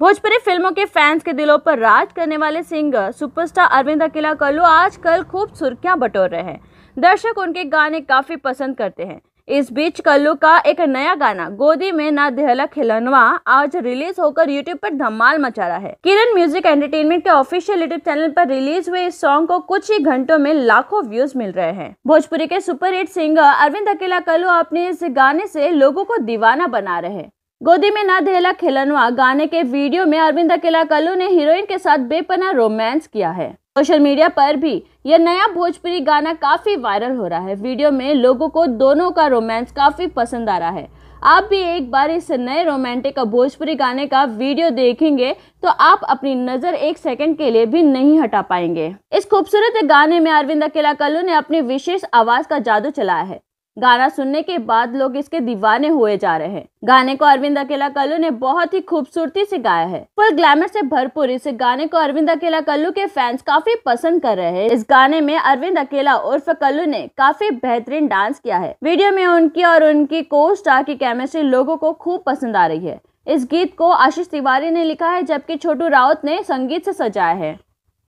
भोजपुरी फिल्मों के फैंस के दिलों पर राज करने वाले सिंगर सुपरस्टार अरविंद अकेला कल्लू आज कल खूब सुर्खियां बटोर रहे हैं दर्शक उनके गाने काफी पसंद करते हैं इस बीच कल्लू का एक नया गाना गोदी में ना दहला खिलनवा आज रिलीज होकर यूट्यूब पर धमाल मचा रहा है किरण म्यूजिक एंटरटेनमेंट के ऑफिशियल यूट्यूब चैनल पर रिलीज हुए इस सॉन्ग को कुछ ही घंटों में लाखों व्यूज मिल रहे हैं भोजपुरी के सुपरहिट सिंगर अरविंद अकेला कल्लू अपने इस गाने से लोगों को दीवाना बना रहे हैं गोदी में ना धेला खिलनवा गाने के वीडियो में अरविंद अकेला कल्लू ने हीरोइन के साथ बेपना रोमांस किया है सोशल मीडिया पर भी यह नया भोजपुरी गाना काफी वायरल हो रहा है वीडियो में लोगों को दोनों का रोमांस काफी पसंद आ रहा है आप भी एक बार इस नए रोमांटिक भोजपुरी गाने का वीडियो देखेंगे तो आप अपनी नजर एक सेकंड के लिए भी नहीं हटा पाएंगे इस खूबसूरत गाने में अरविंद अकेला कल्लू ने अपनी विशेष आवाज का जादू चलाया है गाना सुनने के बाद लोग इसके दीवाने हुए जा रहे हैं गाने को अरविंद अकेला कल्लू ने बहुत ही खूबसूरती से गाया है फुल ग्लैमर से भरपूर इस गाने को अरविंद अकेला कल्लू के फैंस काफी पसंद कर रहे हैं इस गाने में अरविंद अकेला उर्फ कल्लू ने काफी बेहतरीन डांस किया है वीडियो में उनकी और उनकी को स्टार की केमिस्ट्री लोगों को खूब पसंद आ रही है इस गीत को आशीष तिवारी ने लिखा है जबकि छोटू राउत ने संगीत से सजाया है